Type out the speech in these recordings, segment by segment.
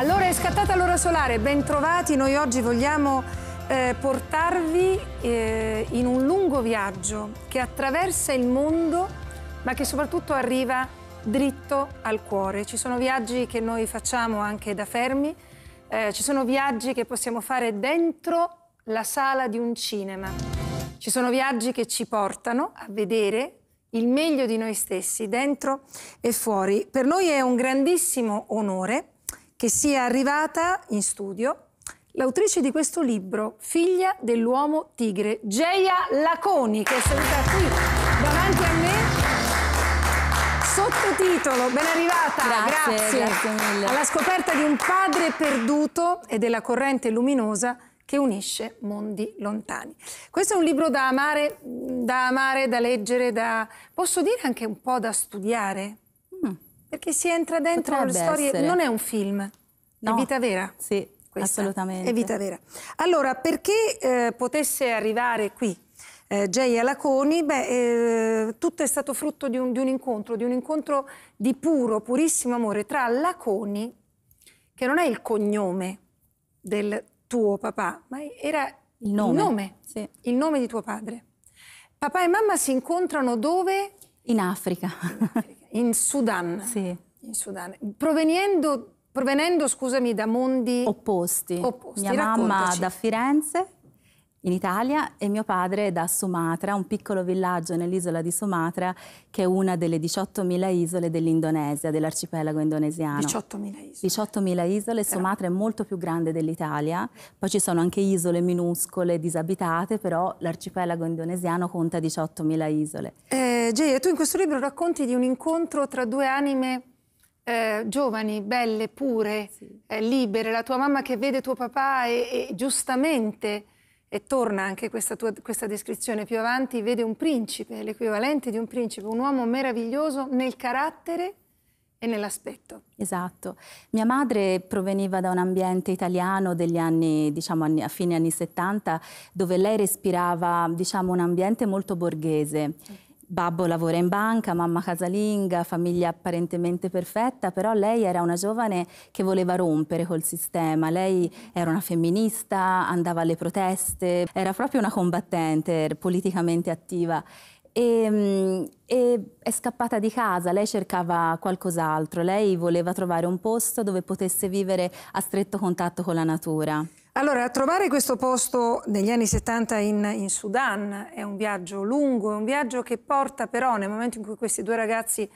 Allora è scattata l'ora solare, ben trovati, noi oggi vogliamo eh, portarvi eh, in un lungo viaggio che attraversa il mondo ma che soprattutto arriva dritto al cuore. Ci sono viaggi che noi facciamo anche da fermi, eh, ci sono viaggi che possiamo fare dentro la sala di un cinema, ci sono viaggi che ci portano a vedere il meglio di noi stessi dentro e fuori. Per noi è un grandissimo onore che sia arrivata in studio l'autrice di questo libro, figlia dell'uomo tigre, Geia Laconi, che è seduta qui davanti a me. Sottotitolo, ben arrivata, grazie, grazie. grazie alla scoperta di un padre perduto e della corrente luminosa che unisce mondi lontani. Questo è un libro da amare, da amare, da leggere, da posso dire anche un po' da studiare. Perché si entra dentro le storie, essere. non è un film, no. è vita vera. Sì, Questa assolutamente. È vita vera. Allora, perché eh, potesse arrivare qui eh, Jay Alaconi, beh, eh, tutto è stato frutto di un, di un, incontro, di un incontro di puro, purissimo amore tra Laconi, che non è il cognome del tuo papà, ma era il nome, il nome, sì. il nome di tuo padre. Papà e mamma si incontrano dove? In Africa. In Africa in Sudan. Sì. In Sudan. Provenendo, provenendo, scusami, da mondi opposti. opposti. Mia Raccontaci. mamma da Firenze in Italia e mio padre è da Sumatra, un piccolo villaggio nell'isola di Sumatra che è una delle 18.000 isole dell'Indonesia, dell'arcipelago indonesiano. 18.000 isole. 18.000 isole, però... Sumatra è molto più grande dell'Italia, poi ci sono anche isole minuscole, disabitate, però l'arcipelago indonesiano conta 18.000 isole. Eh, Gioia, tu in questo libro racconti di un incontro tra due anime eh, giovani, belle, pure, sì. eh, libere, la tua mamma che vede tuo papà e, e giustamente e torna anche questa, tua, questa descrizione più avanti, vede un principe, l'equivalente di un principe, un uomo meraviglioso nel carattere e nell'aspetto. Esatto. Mia madre proveniva da un ambiente italiano degli anni, diciamo, anni, a fine anni 70, dove lei respirava, diciamo, un ambiente molto borghese. Okay Babbo lavora in banca, mamma casalinga, famiglia apparentemente perfetta, però lei era una giovane che voleva rompere col sistema, lei era una femminista, andava alle proteste, era proprio una combattente politicamente attiva. E, mm, e, è scappata di casa, lei cercava qualcos'altro, lei voleva trovare un posto dove potesse vivere a stretto contatto con la natura. Allora, trovare questo posto negli anni 70 in, in, Sudan è un viaggio lungo, è un viaggio che porta però nel momento in cui questi due ragazzi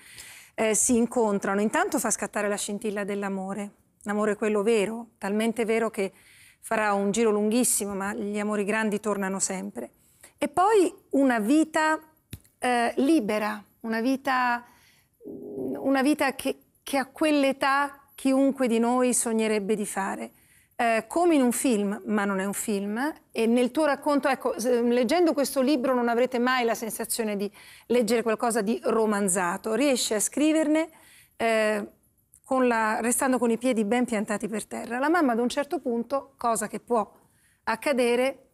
eh, si incontrano, intanto fa scattare la scintilla dell'amore, l'amore quello vero, talmente vero che farà un giro lunghissimo, ma gli amori grandi tornano sempre. E poi una vita eh, libera, una vita, una vita che, che a quell'età chiunque di noi sognerebbe di fare eh, come in un film, ma non è un film. E nel tuo racconto, ecco, ehm, leggendo questo libro non avrete mai la sensazione di leggere qualcosa di romanzato. Riesci a scriverne eh, con la, restando con i piedi ben piantati per terra. La mamma ad un certo punto, cosa che può accadere,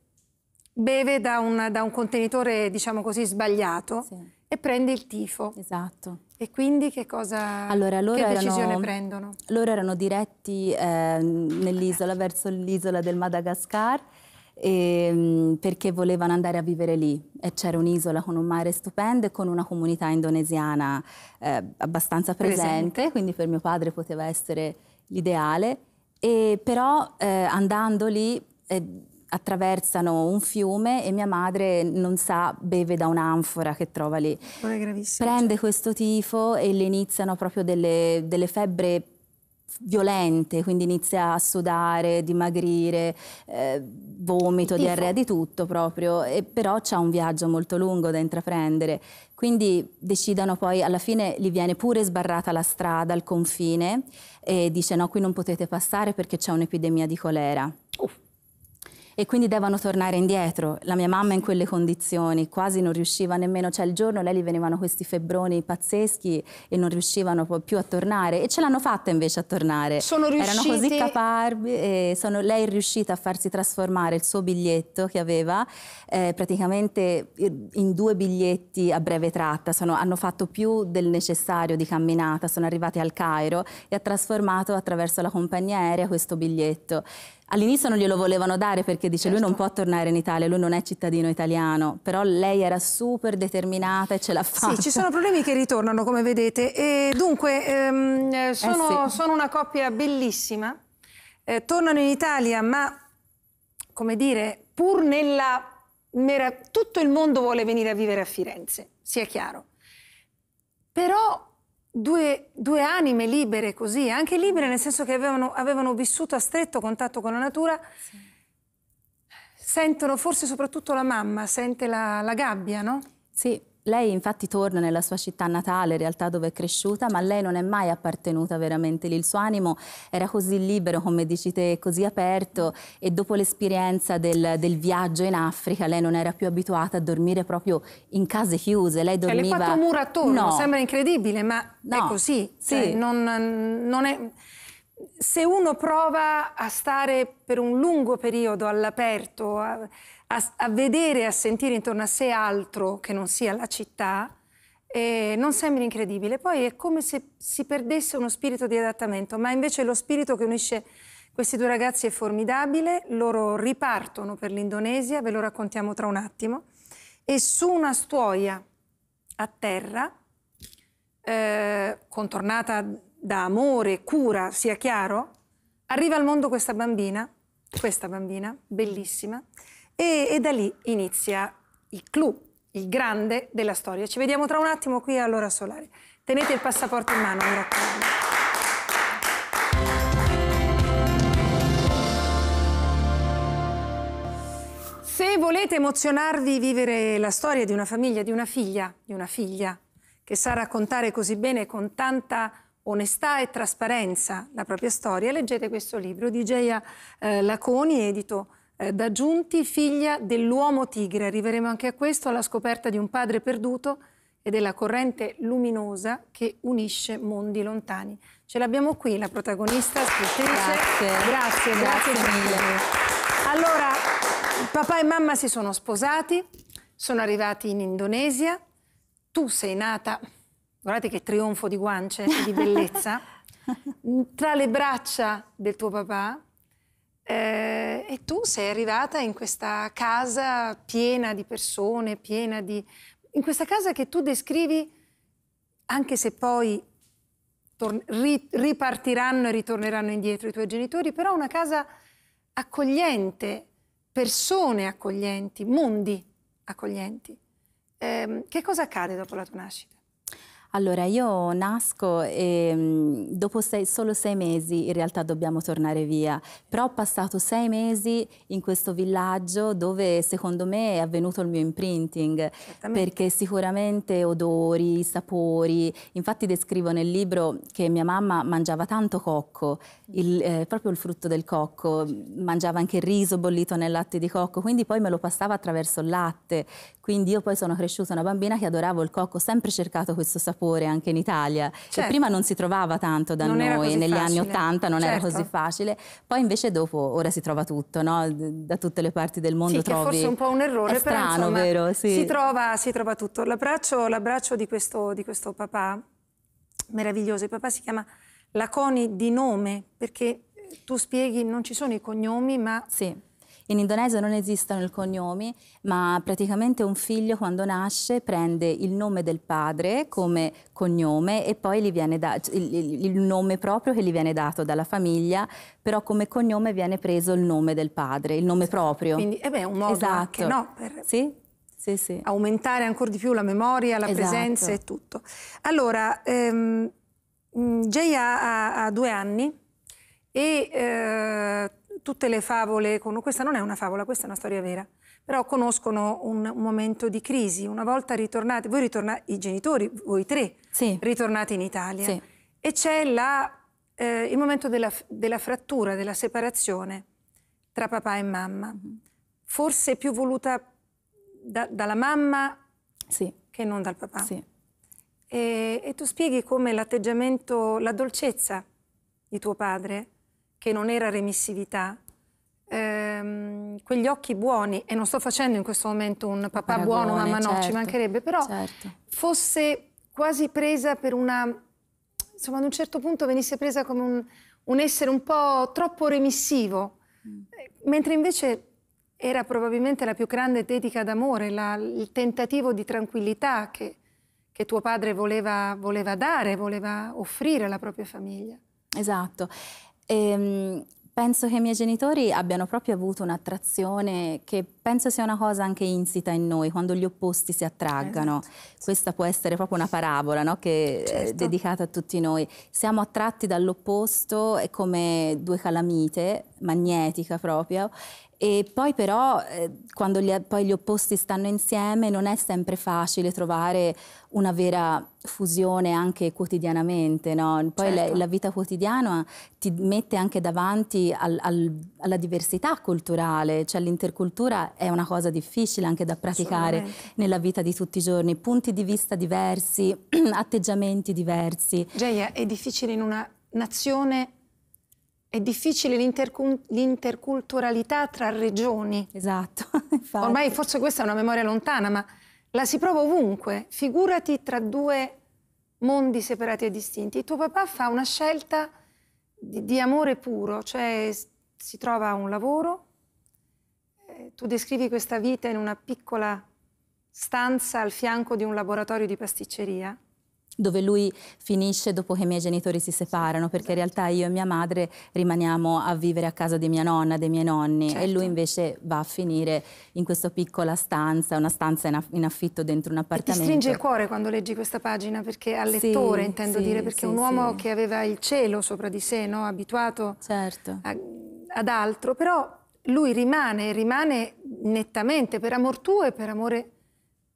beve da un, da un contenitore, diciamo così, sbagliato. Sì e prende il tifo. Esatto. E quindi che cosa allora, loro che erano, prendono? Loro erano diretti eh, nell'isola, verso l'isola del Madagascar. E, ehm, perché volevano andare a vivere lì e c'era un'isola con un mare stupendo e con una comunità indonesiana eh, abbastanza presente, presente, quindi per mio padre poteva essere l'ideale, e però eh, andando lì eh, attraversano un fiume e mia madre non sa, beve da un'anfora che trova lì. Oh, è gravissimo. Prende cioè. questo tifo e le iniziano proprio delle, delle febbre violente, quindi inizia a sudare, dimagrire, eh, vomito, diarrea, di tutto proprio, e però c'è un viaggio molto lungo da intraprendere. Quindi decidono poi, alla fine gli viene pure sbarrata la strada al confine e dice no, qui non potete passare perché c'è un'epidemia di colera. Oh e quindi devono tornare indietro. La mia mamma in quelle condizioni quasi non riusciva nemmeno, cioè il giorno lei gli venivano questi febbroni pazzeschi e non riuscivano più a tornare e ce l'hanno fatta invece a tornare. Sono riusciti... Erano così caparbi e sono, lei è riuscita a farsi trasformare il suo biglietto che aveva eh, praticamente in due biglietti a breve tratta, sono, hanno fatto più del necessario di camminata, sono arrivati al Cairo e ha trasformato attraverso la compagnia aerea questo biglietto. All'inizio non glielo volevano dare perché dice certo. lui non certo. può tornare in Italia, lui non è cittadino italiano, però lei era super determinata e ce l'ha fatta. Sì, ci sono problemi che ritornano come vedete e dunque ehm, eh sono, eh sì. sono, una coppia bellissima, eh, tornano in Italia ma come dire pur nella... tutto il mondo vuole venire a vivere a Firenze, sia chiaro, però due, due, anime libere così, anche libere nel senso che avevano, avevano vissuto a stretto contatto con la natura, sì. sentono forse soprattutto la mamma, sente la, la gabbia, no? Sì, lei infatti torna nella sua città natale, realtà dove è cresciuta, ma lei non è mai appartenuta veramente lì. Il suo animo era così libero, come dici te, così aperto e dopo l'esperienza del, del viaggio in Africa lei non era più abituata a dormire proprio in case chiuse. Lei dormiva... Cioè, le quattro mura attorno, no. sembra incredibile, ma no. è così. Cioè, sì. Cioè, non, non è... Se uno prova a stare per un lungo periodo all'aperto... A a, a vedere e a sentire intorno a sé altro che non sia la città, eh, non sembra incredibile. Poi è come se si perdesse uno spirito di adattamento, ma invece lo spirito che unisce questi due ragazzi è formidabile. Loro ripartono per l'Indonesia, ve lo raccontiamo tra un attimo, e su una stuoia a terra, eh, contornata da amore, cura, sia chiaro, arriva al mondo questa bambina, questa bambina, bellissima, e, e da lì inizia il clou, il grande della storia. Ci vediamo tra un attimo qui all'ora solare. Tenete il passaporto in mano, mi raccomando. Se volete emozionarvi, vivere la storia di una famiglia, di una figlia, di una figlia che sa raccontare così bene con tanta onestà e trasparenza la propria storia, leggete questo libro di Geia eh, Laconi, edito eh, da Giunti, figlia dell'uomo tigre. Arriveremo anche a questo, alla scoperta di un padre perduto e della corrente luminosa che unisce mondi lontani. Ce l'abbiamo qui, la protagonista, scrittrice. Grazie, grazie, grazie, grazie mille. Allora, papà e mamma si sono sposati, sono arrivati in Indonesia, tu sei nata, guardate che trionfo di guance e di bellezza, tra le braccia del tuo papà, eh, e tu sei arrivata in questa casa piena di persone, piena di... in questa casa che tu descrivi, anche se poi tor... ri... ripartiranno e ritorneranno indietro i tuoi genitori, però una casa accogliente, persone accoglienti, mondi accoglienti. Eh, che cosa accade dopo la tua nascita? Allora, io nasco e mm, dopo sei, solo sei mesi in realtà dobbiamo tornare via, però ho passato sei mesi in questo villaggio dove secondo me è avvenuto il mio imprinting, perché sicuramente odori, sapori, infatti descrivo nel libro che mia mamma mangiava tanto cocco, il, eh, proprio il frutto del cocco, certo. mangiava anche il riso bollito nel latte di cocco, quindi poi me lo passava attraverso il latte, quindi io poi sono cresciuta una bambina che adoravo il cocco, sempre cercato questo sapore anche in Italia. Certo. prima non si trovava tanto da non noi, negli facile. anni Ottanta non certo. era così facile. Poi invece dopo, ora si trova tutto, no? da tutte le parti del mondo sì, trovi... Sì, forse un po' un errore, è strano, però, insomma, vero? Sì. Si, trova, si trova tutto. L'abbraccio di questo, di questo papà, meraviglioso, il papà si chiama Laconi di nome, perché tu spieghi, non ci sono i cognomi, ma... Sì in Indonesia non esistono i cognomi, ma praticamente un figlio quando nasce prende il nome del padre come cognome e poi gli viene da, cioè, il, il, nome proprio che gli viene dato dalla famiglia, però come cognome viene preso il nome del padre, il nome proprio. Quindi eh è un modo esatto. anche no, per... Sì? Sì, sì. aumentare ancora di più la memoria, la esatto. presenza e tutto. Allora, ehm, Jay ha, ha, due anni e eh, tutte le favole, questa non è una favola, questa è una storia vera, però conoscono un, momento di crisi. Una volta ritornati, voi ritornate, i genitori, voi tre, sì. ritornate in Italia. Sì. E c'è eh, il momento della, della, frattura, della separazione tra papà e mamma. Mm-hmm. Forse più voluta da, dalla mamma sì. che non dal papà. E, e tu spieghi come l'atteggiamento, la dolcezza di tuo padre che non era remissività, ehm, quegli occhi buoni, e non sto facendo in questo momento un papà Paragone, buono, mamma certo, no, ci certo, mancherebbe, però certo. fosse quasi presa per una... insomma ad un certo punto venisse presa come un, un essere un po' troppo remissivo, mm. mentre invece era probabilmente la più grande dedica d'amore, la, il tentativo di tranquillità che, che tuo padre voleva, voleva, dare, voleva offrire alla propria famiglia. Esatto. E, ehm, penso che i miei genitori abbiano proprio avuto un'attrazione che penso sia una cosa anche insita in noi, quando gli opposti si attraggano. Esatto. Questa può essere proprio una parabola no? che eh, certo. è dedicata a tutti noi. Siamo attratti dall'opposto, è come due calamite, magnetica proprio, e poi però, eh, quando gli, poi gli opposti stanno insieme, non è sempre facile trovare una vera fusione anche quotidianamente. No? Poi certo. la, la, vita quotidiana ti mette anche davanti al, al, alla diversità culturale, cioè l'intercultura è una cosa difficile anche da praticare nella vita di tutti i giorni, punti di vista diversi, atteggiamenti diversi. Geia, è difficile in una nazione è difficile l'interculturalità tra regioni. Esatto. Infatti. Ormai forse questa è una memoria lontana, ma la si prova ovunque. Figurati tra due mondi separati e distinti. Il tuo papà fa una scelta di, di amore puro, cioè si trova un lavoro, eh, tu descrivi questa vita in una piccola stanza al fianco di un laboratorio di pasticceria dove lui finisce dopo che i miei genitori si separano, perché in realtà io e mia madre rimaniamo a vivere a casa di mia nonna, dei miei nonni, certo. e lui certo. invece va a finire in questa piccola stanza, una stanza in, affitto dentro un appartamento. E ti stringe il cuore quando leggi questa pagina, perché al lettore sì, intendo sì, dire, perché sì, un uomo che aveva il cielo sopra di sé, no? abituato certo. a, ad altro, però lui rimane, rimane nettamente per amor tuo e per amore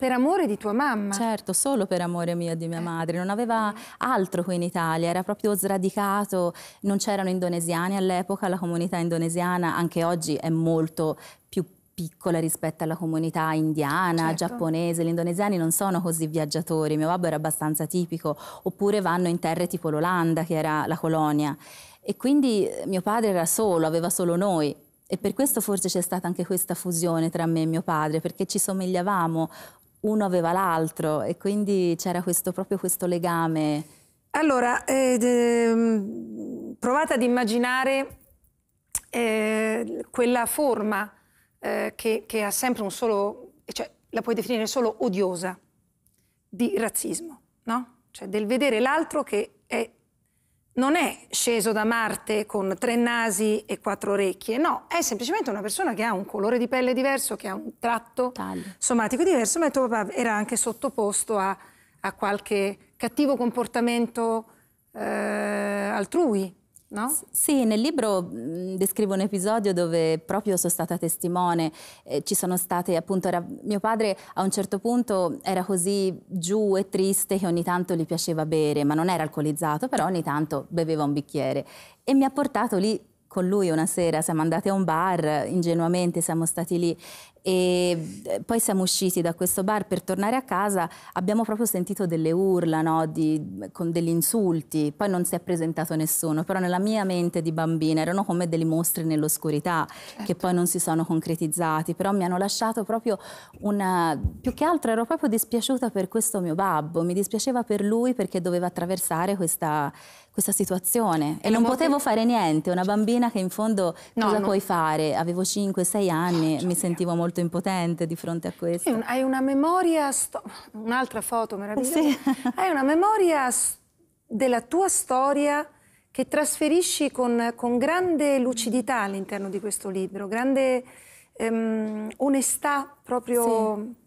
per amore di tua mamma? Certo, solo per amore mio e di mia madre. Non aveva altro qui in Italia, era proprio sradicato, non c'erano indonesiani all'epoca, la comunità indonesiana anche oggi è molto più piccola rispetto alla comunità indiana, certo. giapponese, gli indonesiani non sono così viaggiatori, mio babbo era abbastanza tipico, oppure vanno in terre tipo l'Olanda che era la colonia e quindi eh, mio padre era solo, aveva solo noi, e per questo forse c'è stata anche questa fusione tra me e mio padre, perché ci somigliavamo uno aveva l'altro e quindi c'era proprio questo legame. Allora, eh, provate ad immaginare eh, quella forma eh, che, che, ha sempre un solo, cioè la puoi definire solo odiosa, di razzismo, no? Cioè del vedere l'altro che è non è sceso da Marte con tre nasi e quattro orecchie, no, è semplicemente una persona che ha un colore di pelle diverso, che ha un tratto Taglio. somatico diverso, ma tuo papà era anche sottoposto a, a qualche cattivo comportamento eh, altrui. No? Sì, nel libro mh, descrivo un episodio dove proprio sono stata testimone, eh, ci sono state appunto, era, mio padre a un certo punto era così giù e triste che ogni tanto gli piaceva bere, ma non era alcolizzato, però ogni tanto beveva un bicchiere e mi ha portato lì con lui una sera, siamo andate a un bar, ingenuamente siamo stati lì e eh, poi siamo usciti da questo bar per tornare a casa, abbiamo proprio sentito delle urla, no? di, con degli insulti, poi non si è presentato nessuno, però nella mia mente di bambina erano come dei mostri nell'oscurità certo. che poi non si sono concretizzati, però mi hanno lasciato proprio una... più che altro ero proprio dispiaciuta per questo mio babbo, mi dispiaceva per lui perché doveva attraversare questa questa situazione e, e non potevo fare niente, una bambina che in fondo no, cosa no. puoi fare? Avevo 5-6 anni, oh, mi sentivo molto impotente di fronte a questo. Hai, un, hai una memoria, un'altra foto meravigliosa, sì. hai una memoria della tua storia che trasferisci con, con grande lucidità all'interno di questo libro, grande ehm, onestà proprio... Sì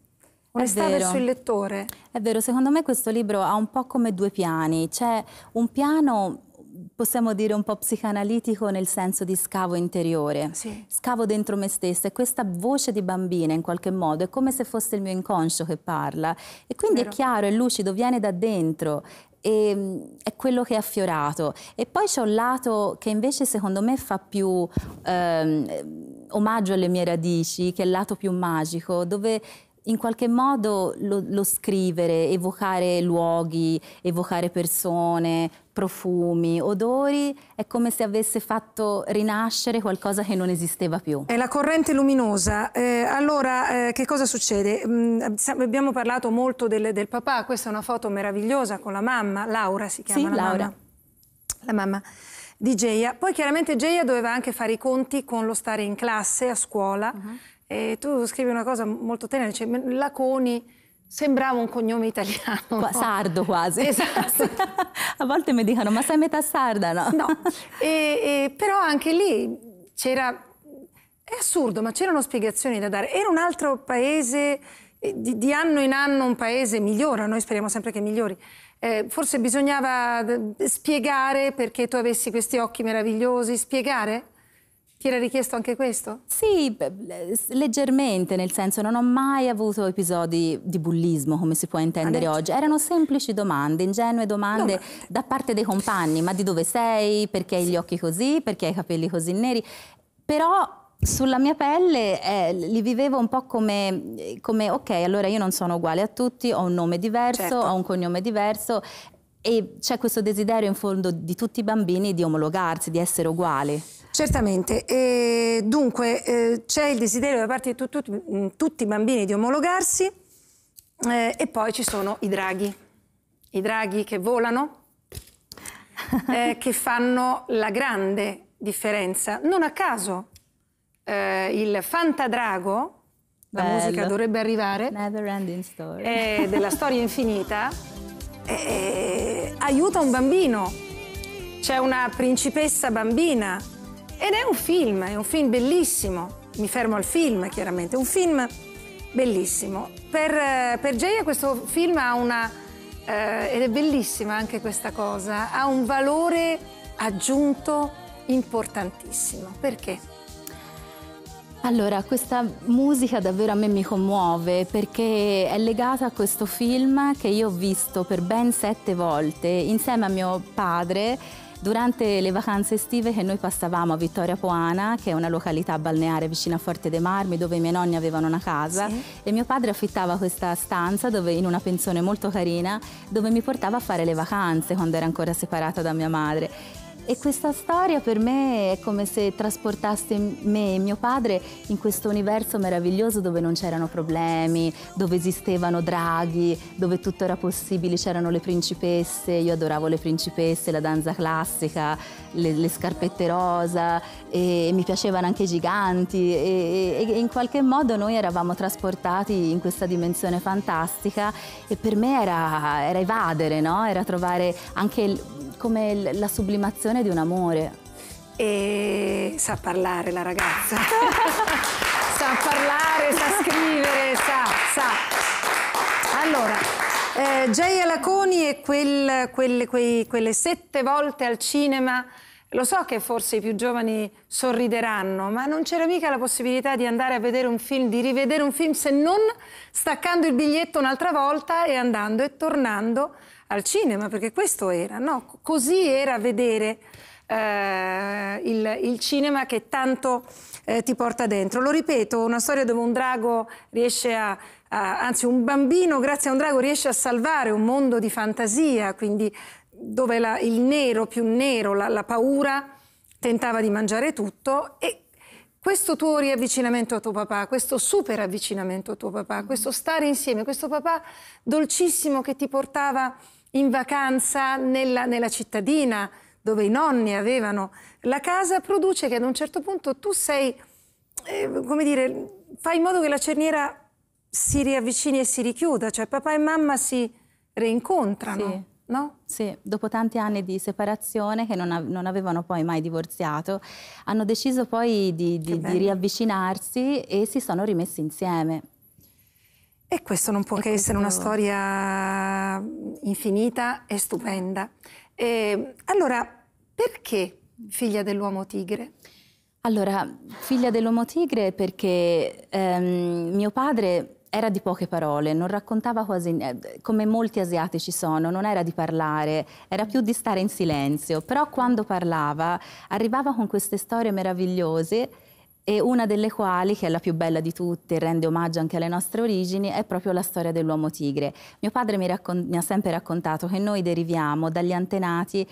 onestà verso il lettore. È vero, secondo me questo libro ha un po' come due piani. C'è un piano possiamo dire un po' psicanalitico nel senso di scavo interiore, sì. scavo dentro me stessa e questa voce di bambina in qualche modo è come se fosse il mio inconscio che parla e quindi Vero. è chiaro, è lucido, viene da dentro e mm, è quello che è affiorato. E poi c'è un lato che invece secondo me fa più ehm, omaggio alle mie radici, che è il lato più magico, dove in qualche modo lo, lo, scrivere, evocare luoghi, evocare persone, profumi, odori, è come se avesse fatto rinascere qualcosa che non esisteva più. È la corrente luminosa. Eh, allora, eh, che cosa succede? Mm, abbiamo parlato molto del, del, papà, questa è una foto meravigliosa con la mamma, Laura si chiama. Sì, la Laura. Mamma. La mamma di Geia. Poi chiaramente Geia doveva anche fare i conti con lo stare in classe, a scuola. Uh mhm. -huh e tu scrivi una cosa molto tenera, dice Laconi sembrava un cognome italiano. No? Sardo quasi. Esatto. A volte mi dicono, ma sei metà sarda, no? No, e, e, però anche lì c'era... È assurdo, ma c'erano spiegazioni da dare. Era un altro paese, di, di anno in anno un paese migliora, noi speriamo sempre che migliori. Eh, forse bisognava spiegare perché tu avessi questi occhi meravigliosi, spiegare ti era richiesto anche questo? Sì, leggermente, nel senso non ho mai avuto episodi di bullismo, come si può intendere ah, oggi. Erano semplici domande, ingenue domande no, ma... da parte dei compagni, ma di dove sei? Perché hai gli occhi così? Perché hai i capelli così neri? Però sulla mia pelle eh, li vivevo un po' come, come, ok, allora io non sono uguale a tutti, ho un nome diverso, certo. ho un cognome diverso e c'è questo desiderio in fondo di tutti i bambini di omologarsi, di essere uguali. Certamente, e dunque eh, c'è il desiderio da parte di tu, tu, mm, tutti i bambini di omologarsi eh, e poi ci sono i draghi, i draghi che volano, eh, che fanno la grande differenza. Non a caso eh, il Fantadrago, la Bello. musica dovrebbe arrivare, Never Ending Story, della storia infinita, eh, eh, aiuta un bambino. C'è una principessa bambina ed è un film, è un film bellissimo. Mi fermo al film, chiaramente. È un film bellissimo. Per, eh, per Jaya questo film ha una... Eh, ed è bellissima anche questa cosa, ha un valore aggiunto importantissimo. Perché? Allora, questa musica davvero a me mi commuove perché è legata a questo film che io ho visto per ben sette volte insieme a mio padre Durante le vacanze estive che noi passavamo a Vittoria Poana, che è una località balneare vicino a Forte dei Marmi, dove i miei nonni avevano una casa, sì. e mio padre affittava questa stanza dove, in una pensione molto carina, dove mi portava a fare le vacanze quando era ancora separata da mia madre e questa storia per me è come se trasportasse me e mio padre in questo universo meraviglioso dove non c'erano problemi, dove esistevano draghi, dove tutto era possibile, c'erano le principesse, io adoravo le principesse, la danza classica, le, le scarpette rosa e, e, mi piacevano anche i giganti e, e in qualche modo noi eravamo trasportati in questa dimensione fantastica e per me era, era evadere, no? era trovare anche come la sublimazione di un amore. E sa parlare la ragazza. sa parlare, sa scrivere, sa, sa. Allora, eh, Jay Laconi e quel, quel, quei, quelle sette volte al cinema lo so che forse i più giovani sorrideranno, ma non c'era mica la possibilità di andare a vedere un film, di rivedere un film se non staccando il biglietto un'altra volta e andando e tornando al cinema, perché questo era, no? Così era vedere eh, il, il, cinema che tanto eh, ti porta dentro. Lo ripeto, una storia dove un drago riesce a, a, anzi un bambino grazie a un drago riesce a salvare un mondo di fantasia, quindi dove la, il nero più nero, la, la paura tentava di mangiare tutto e questo tuo riavvicinamento a tuo papà, questo super avvicinamento a tuo papà, questo stare insieme, questo papà dolcissimo che ti portava in vacanza nella, nella cittadina dove i nonni avevano la casa, produce che ad un certo punto tu sei, eh, come dire, fai in modo che la cerniera si riavvicini e si richiuda, cioè papà e mamma si reincontrano. Sì. No? Sì, dopo tanti anni di separazione che non, av non, avevano poi mai divorziato, hanno deciso poi di, di, di riavvicinarsi e si sono rimessi insieme. E questo non può e che essere una storia infinita e stupenda. E, allora, perché figlia dell'uomo tigre? Allora, figlia dell'uomo tigre perché ehm, mio padre era di poche parole, non raccontava quasi, come molti asiatici sono, non era di parlare, era più di stare in silenzio, però quando parlava arrivava con queste storie meravigliose e una delle quali, che è la più bella di tutte, rende omaggio anche alle nostre origini, è proprio la storia dell'uomo tigre. Mio padre mi, mi ha sempre raccontato che noi deriviamo dagli antenati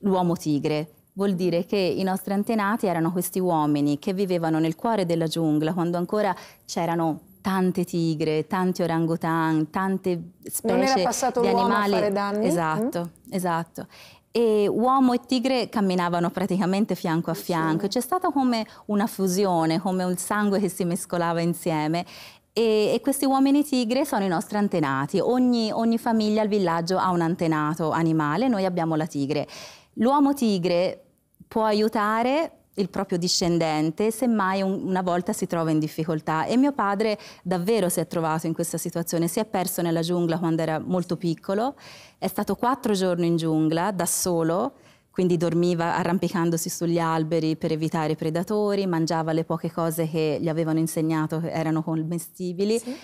l'uomo tigre, vuol dire che i nostri antenati erano questi uomini che vivevano nel cuore della giungla quando ancora c'erano tante tigre, tanti orangutan, tante specie di animali. Non era passato l'uomo a fare danni? Esatto, mm. esatto e uomo e tigre camminavano praticamente fianco a fianco. C'è stata come una fusione, come un sangue che si mescolava insieme. E, e questi uomini tigre sono i nostri antenati. Ogni, ogni famiglia al villaggio ha un antenato animale, noi abbiamo la tigre. L'uomo tigre può aiutare il proprio discendente, semmai un, una volta si trova in difficoltà. E mio padre davvero si è trovato in questa situazione, si è perso nella giungla quando era molto piccolo è stato quattro giorni in giungla da solo, quindi dormiva arrampicandosi sugli alberi per evitare i predatori, mangiava le poche cose che gli avevano insegnato che erano commestibili. Sì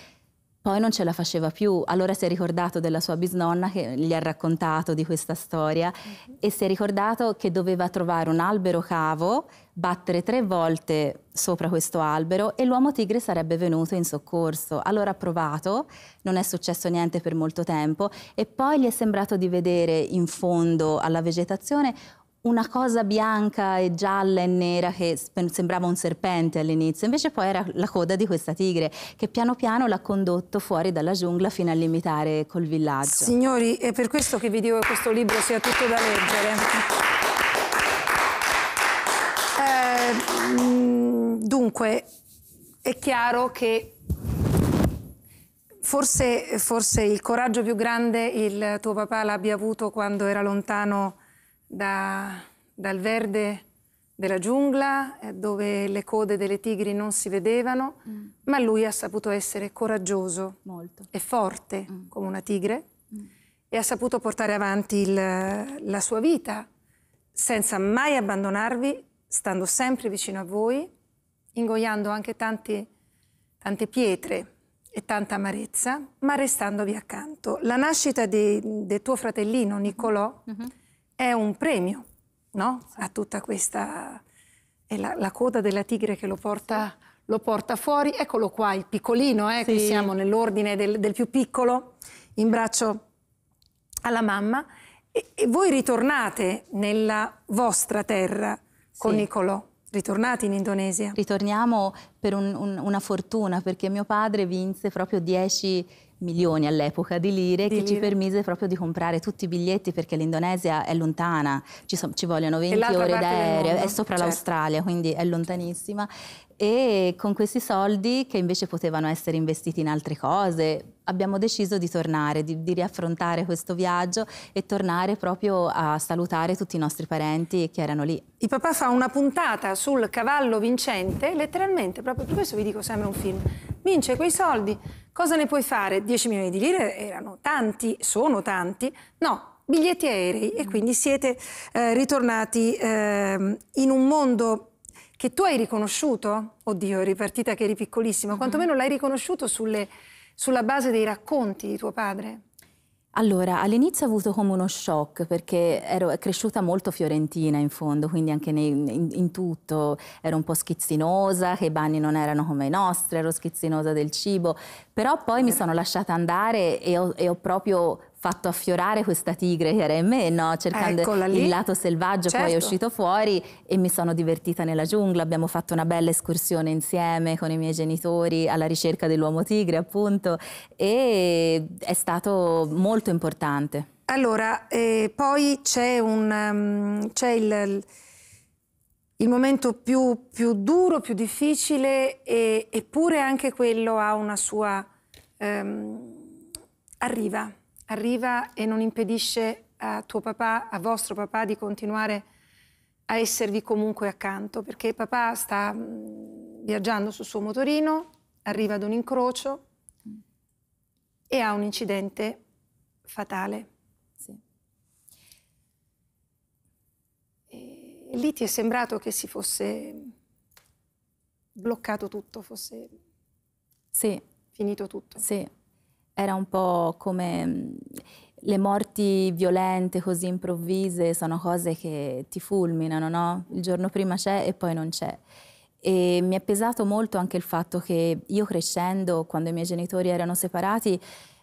poi non ce la faceva più, allora si è ricordato della sua bisnonna che gli ha raccontato di questa storia mm-hmm. e si è ricordato che doveva trovare un albero cavo, battere tre volte sopra questo albero e l'uomo tigre sarebbe venuto in soccorso. Allora ha provato, non è successo niente per molto tempo e poi gli è sembrato di vedere in fondo alla vegetazione una cosa bianca e gialla e nera che sembrava un serpente all'inizio, invece poi era la coda di questa tigre che piano piano l'ha condotto fuori dalla giungla fino a limitare col villaggio. Signori, è per questo che vi dico che questo libro sia tutto da leggere. Eh, mm, dunque, è chiaro che forse, forse il coraggio più grande il tuo papà l'abbia avuto quando era lontano da, dal verde della giungla, eh, dove le code delle tigri non si vedevano, mm. ma lui ha saputo essere coraggioso Molto. e forte mm. come una tigre mm. e ha saputo portare avanti il, la sua vita senza mai abbandonarvi, stando sempre vicino a voi, ingoiando anche tanti, tante pietre e tanta amarezza, ma restandovi accanto. La nascita di, del tuo fratellino Niccolò -hmm è un premio no? sì. a tutta questa... è la, la, coda della tigre che lo porta, lo porta fuori. Eccolo qua, il piccolino, eh? sì. qui siamo nell'ordine del, del, più piccolo, in braccio alla mamma. E, e voi ritornate nella vostra terra con sì. Nicolò. Ritornati in Indonesia? Ritorniamo per un, un, una fortuna, perché mio padre vinse proprio 10 milioni all'epoca di lire di che lire. ci permise proprio di comprare tutti i biglietti perché l'Indonesia è lontana, ci, so, ci vogliono 20 ore d'aereo, è sopra certo. l'Australia, quindi è lontanissima e con questi soldi che invece potevano essere investiti in altre cose abbiamo deciso di tornare, di, di, riaffrontare questo viaggio e tornare proprio a salutare tutti i nostri parenti che erano lì. Il papà fa una puntata sul cavallo vincente, letteralmente, proprio per questo vi dico sembra un film. Vince quei soldi, cosa ne puoi fare? 10 milioni di lire erano tanti, sono tanti, no, biglietti aerei e quindi siete eh, ritornati eh, in un mondo che tu hai riconosciuto, oddio, ripartita che eri piccolissima, mm-hmm. quantomeno l'hai riconosciuto sulle, sulla base dei racconti di tuo padre. Allora, all'inizio ho avuto come uno shock perché ero cresciuta molto fiorentina in fondo, quindi anche nei, in, in, tutto ero un po' schizzinosa, che i bagni non erano come i nostri, ero schizzinosa del cibo, però poi mi sono lasciata andare e ho, e ho proprio fatto affiorare questa tigre che era in me, no? cercando Eccola il lì. lato selvaggio, certo. poi è certo. uscito fuori e mi sono divertita nella giungla, abbiamo fatto una bella escursione insieme con i miei genitori alla ricerca dell'uomo tigre appunto e è stato molto importante. Allora, eh, poi c'è um, il, il, momento più, più, duro, più difficile, e, eppure anche quello ha una sua... Um, arriva arriva e non impedisce a tuo papà, a vostro papà, di continuare a esservi comunque accanto, perché papà sta mm, viaggiando sul suo motorino, arriva ad un incrocio e ha un incidente fatale. Sì. E lì ti è sembrato che si fosse bloccato tutto, fosse sì. finito tutto. Sì, era un po' come mm, le morti violente, così improvvise, sono cose che ti fulminano, no? Il giorno prima c'è e poi non c'è. E mi è pesato molto anche il fatto che io crescendo, quando i miei genitori erano separati,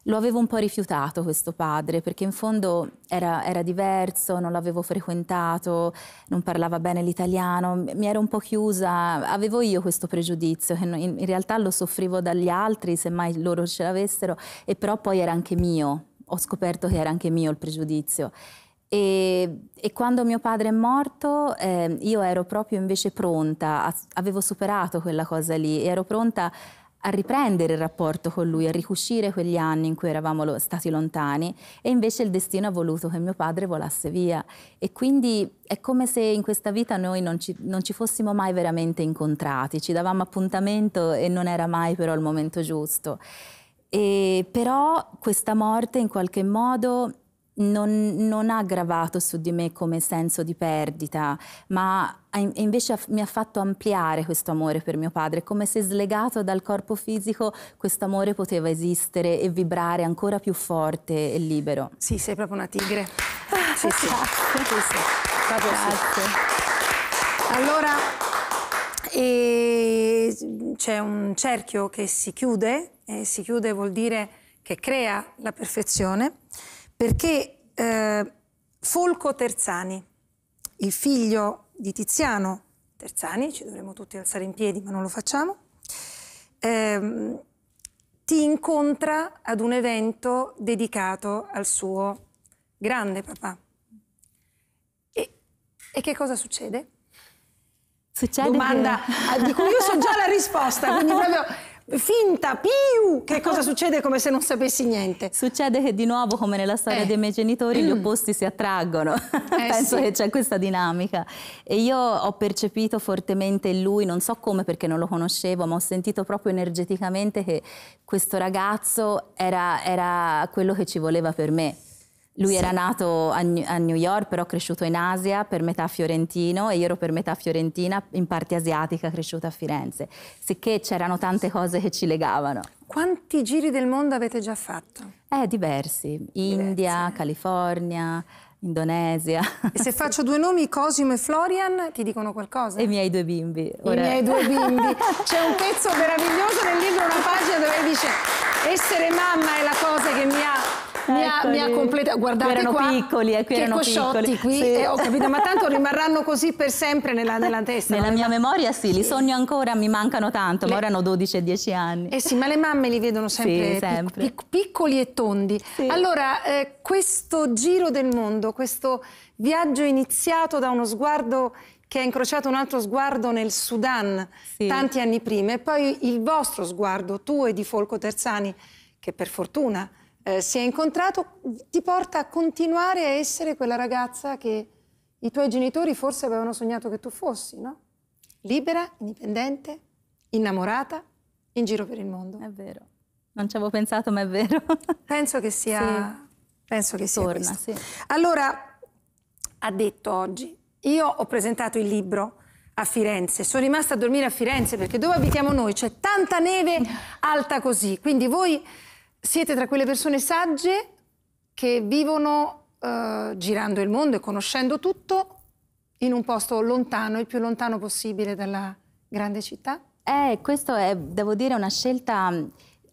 lo avevo un po' rifiutato questo padre perché in fondo era, era diverso, non l'avevo frequentato, non parlava bene l'italiano, mi ero un po' chiusa, avevo io questo pregiudizio che in, in realtà lo soffrivo dagli altri, semmai loro ce l'avessero, e però poi era anche mio, ho scoperto che era anche mio il pregiudizio. E, e, quando mio padre è morto, eh, io ero proprio invece pronta, a, avevo superato quella cosa lì, ero pronta a a riprendere il rapporto con lui, a ricuscire quegli anni in cui eravamo stati lontani e invece il destino ha voluto che mio padre volasse via e quindi è come se in questa vita noi non ci, non ci fossimo mai veramente incontrati, ci davamo appuntamento e non era mai però il momento giusto. E però questa morte in qualche modo non, non, ha gravato su di me come senso di perdita, ma invece mi ha fatto ampliare questo amore per mio padre, come se slegato dal corpo fisico questo amore poteva esistere e vibrare ancora più forte e libero. Sì, sei proprio una tigre. Ah, sì, sì. Grazie. Sì, Proprio Grazie. Sì. Allora, c'è un cerchio che si chiude, e si chiude vuol dire che crea la perfezione perché eh, Folco Terzani, il figlio di Tiziano Terzani, ci dovremmo tutti alzare in piedi ma non lo facciamo, ehm, ti incontra ad un evento dedicato al suo grande papà. E, e che cosa succede? Succede Domanda che... di cui io so già la risposta, quindi proprio finta, più, che ah. cosa succede come se non sapessi niente? Succede che di nuovo, come nella storia eh. dei miei genitori, gli mm. opposti si attraggono. Eh, Penso sì. che c'è questa dinamica. E io ho percepito fortemente in lui, non so come perché non lo conoscevo, ma ho sentito proprio energeticamente che questo ragazzo era, era quello che ci voleva per me. Lui sì. era nato a, New York, però cresciuto in Asia, per metà fiorentino, e io ero per metà fiorentina, in parte asiatica, cresciuta a Firenze. Sicché c'erano tante cose che ci legavano. Quanti giri del mondo avete già fatto? Eh, diversi. India, diversi. California, Indonesia. E se faccio due nomi, Cosimo e Florian, ti dicono qualcosa? i miei due bimbi. Ora... I miei due bimbi. C'è un pezzo meraviglioso nel libro, una pagina dove dice essere mamma è la cosa che mi ha mi ha, mi ha completato. Guardate qui qua, piccoli, eh, qui che erano piccoli. Qui, sì. eh, ho capito, ma tanto rimarranno così per sempre nella, nella testa. Nella no? mia memoria sì, li sogno ancora, mi mancano tanto, le... ma erano 12 e 10 anni. Eh sì, ma le mamme li vedono sempre, sì, sempre. Pic pic piccoli e tondi. Sì. Allora, eh, questo giro del mondo, questo viaggio iniziato da uno sguardo che ha incrociato un altro sguardo nel Sudan sì. tanti anni prima e poi il vostro sguardo, tu e di Folco Terzani, che per fortuna eh, si è incontrato ti porta a continuare a essere quella ragazza che i tuoi genitori forse avevano sognato che tu fossi, no? Libera, indipendente, innamorata, in giro per il mondo. È vero. Non ci avevo pensato, ma è vero. Penso che sia... Sì. Penso che sia Torna, sì. Allora, ha detto oggi, io ho presentato il libro a Firenze, sono rimasta a dormire a Firenze perché dove abitiamo noi c'è tanta neve alta così, quindi voi siete tra quelle persone sagge che vivono eh, girando il mondo e conoscendo tutto in un posto lontano, il più lontano possibile dalla grande città? Eh, questo è, devo dire, una scelta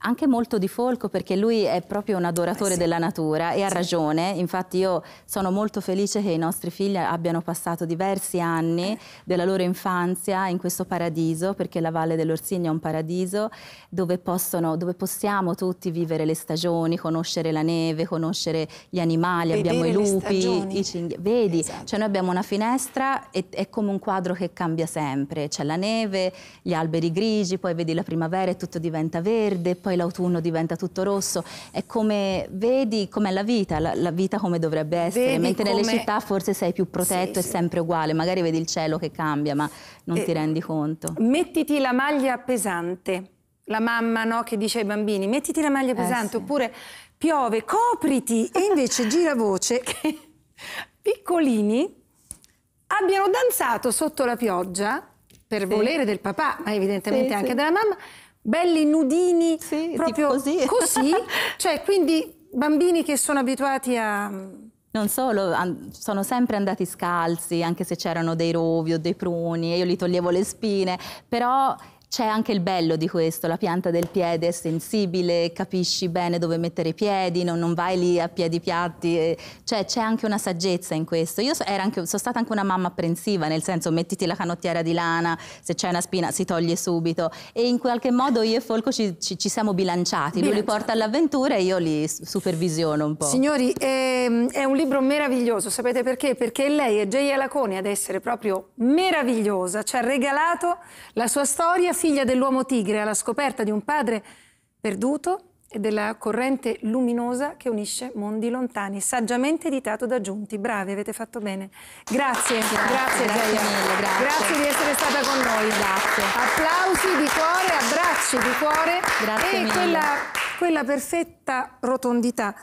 anche molto di folco perché lui è proprio un adoratore eh sì. della natura e ha ragione, infatti io sono molto felice che i nostri figli abbiano passato diversi anni eh. della loro infanzia in questo paradiso perché la Valle dell'Orsigna è un paradiso dove, possono, dove, possiamo tutti vivere le stagioni, conoscere la neve, conoscere gli animali, Vedere abbiamo i lupi, i cinghiali, vedi, esatto. cioè noi abbiamo una finestra e è come un quadro che cambia sempre, c'è la neve, gli alberi grigi, poi vedi la primavera e tutto diventa verde, poi poi l'autunno diventa tutto rosso. È come vedi com'è la vita, la, la, vita come dovrebbe essere, vedi mentre come... nelle città forse sei più protetto, sì, è sì. sempre uguale, magari vedi il cielo che cambia ma non eh, ti rendi conto. Mettiti la maglia pesante, la mamma no, che dice ai bambini mettiti la maglia eh, pesante eh, sì. oppure piove, copriti e invece gira voce che piccolini abbiano danzato sotto la pioggia per volere del papà, ma evidentemente anche della mamma, belli nudini, sì, proprio così. così. Cioè, quindi bambini che sono abituati a... Non solo, sono sempre andati scalzi, anche se c'erano dei rovi o dei pruni, e io li toglievo le spine, però c'è anche il bello di questo, la pianta del piede è sensibile, capisci bene dove mettere i piedi, non, non vai lì a piedi piatti, eh, cioè c'è anche una saggezza in questo. Io so, anche, sono stata anche una mamma apprensiva, nel senso mettiti la canottiera di lana, se c'è una spina si toglie subito e in qualche modo io e Folco ci, ci, ci siamo bilanciati, lui li porta all'avventura e io li supervisiono un po'. Signori, ehm, è un libro meraviglioso, sapete perché? Perché lei è J.A. Laconi ad essere proprio meravigliosa, ci ha regalato la sua storia figlia dell'uomo tigre alla scoperta di un padre perduto e della corrente luminosa che unisce mondi lontani, saggiamente editato da Giunti. Bravi, avete fatto bene. Grazie, grazie, grazie, grazie mille, grazie. grazie. di essere stata con noi. Grazie. Applausi di cuore, abbracci di cuore grazie e quella, quella perfetta rotondità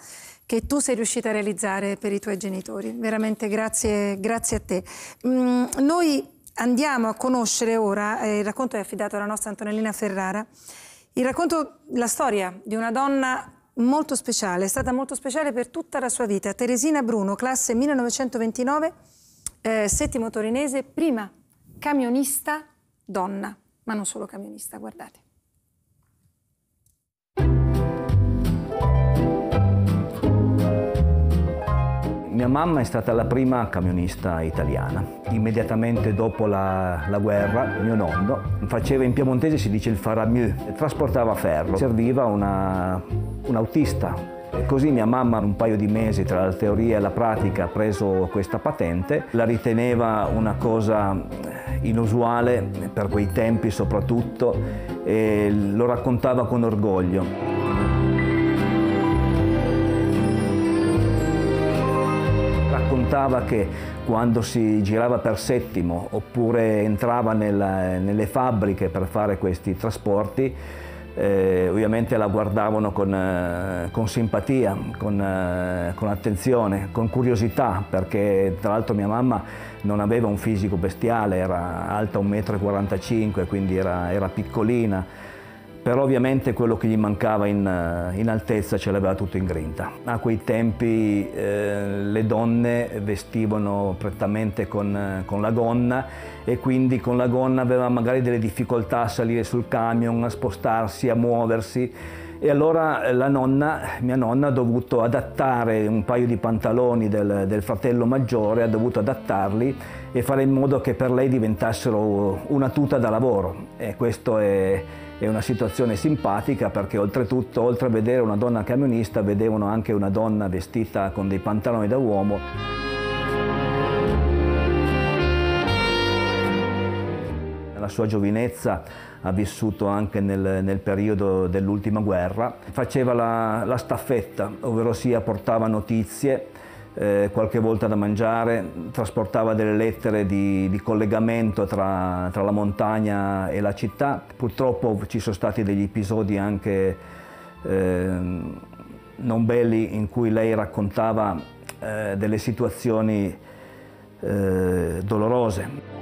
che tu sei riuscita a realizzare per i tuoi genitori. Veramente grazie, grazie a te. Mm, noi Andiamo a conoscere ora, eh, il racconto è affidato alla nostra Antonellina Ferrara, il racconto, la storia di una donna molto speciale, è stata molto speciale per tutta la sua vita, Teresina Bruno, classe 1929, eh, settimo torinese, prima camionista donna, ma non solo camionista, guardate. Mia mamma è stata la prima camionista italiana. Immediatamente dopo la, la guerra, mio nonno faceva in piemontese, si dice il faramieux, trasportava ferro, serviva una, un autista Così mia mamma, in un paio di mesi tra la teoria e la pratica, ha preso questa patente, la riteneva una cosa inusuale per quei tempi soprattutto e lo raccontava con orgoglio. raccontava che quando si girava per Settimo oppure entrava nella, nelle fabbriche per fare questi trasporti, eh, ovviamente la guardavano con, eh, con simpatia, con, eh, con, attenzione, con curiosità, perché tra l'altro mia mamma non aveva un fisico bestiale, era alta 1,45 m, quindi era, era piccolina però ovviamente quello che gli mancava in, eh, in altezza ce l'aveva tutto in grinta. A quei tempi eh, le donne vestivano prettamente con, eh, con, la gonna e quindi con la gonna aveva magari delle difficoltà a salire sul camion, a spostarsi, a muoversi e allora eh, la nonna, mia nonna ha dovuto adattare un paio di pantaloni del, del fratello maggiore, ha dovuto adattarli e fare in modo che per lei diventassero una tuta da lavoro. E questa è, è una situazione simpatica perché oltretutto, oltre a vedere una donna camionista, vedevano anche una donna vestita con dei pantaloni da uomo. Nella sua giovinezza ha vissuto anche nel, nel periodo dell'ultima guerra, faceva la, la staffetta, ovvero sia portava notizie, eh, qualche volta da mangiare, trasportava delle lettere di, di collegamento tra, tra, la montagna e la città. Purtroppo ci sono stati degli episodi anche eh, non belli in cui lei raccontava eh, delle situazioni eh, dolorose.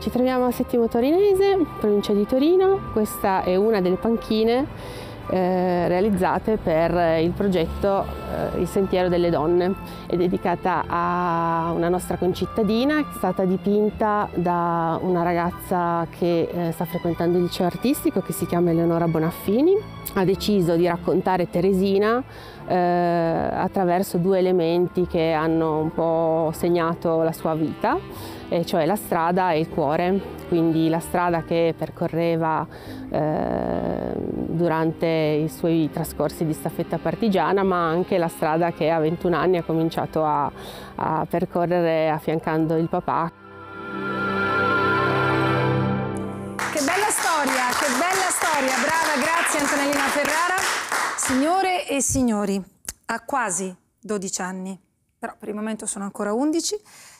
Ci troviamo a Settimo Torinese, provincia di Torino. Questa è una delle panchine eh, realizzate per eh, il progetto eh, Il Sentiero delle Donne. È dedicata a una nostra concittadina, è stata dipinta da una ragazza che eh, sta frequentando il liceo artistico che si chiama Eleonora Bonaffini. Ha deciso di raccontare Teresina eh, attraverso due elementi che hanno un po' segnato la sua vita eh, cioè la strada e il cuore, quindi la strada che percorreva eh, durante i suoi trascorsi di staffetta partigiana, ma anche la strada che a 21 anni ha cominciato a, a percorrere affiancando il papà. Che bella storia, che bella storia, brava, grazie Antonellina Ferrara. Signore e signori, a quasi 12 anni, però per il momento sono ancora 11,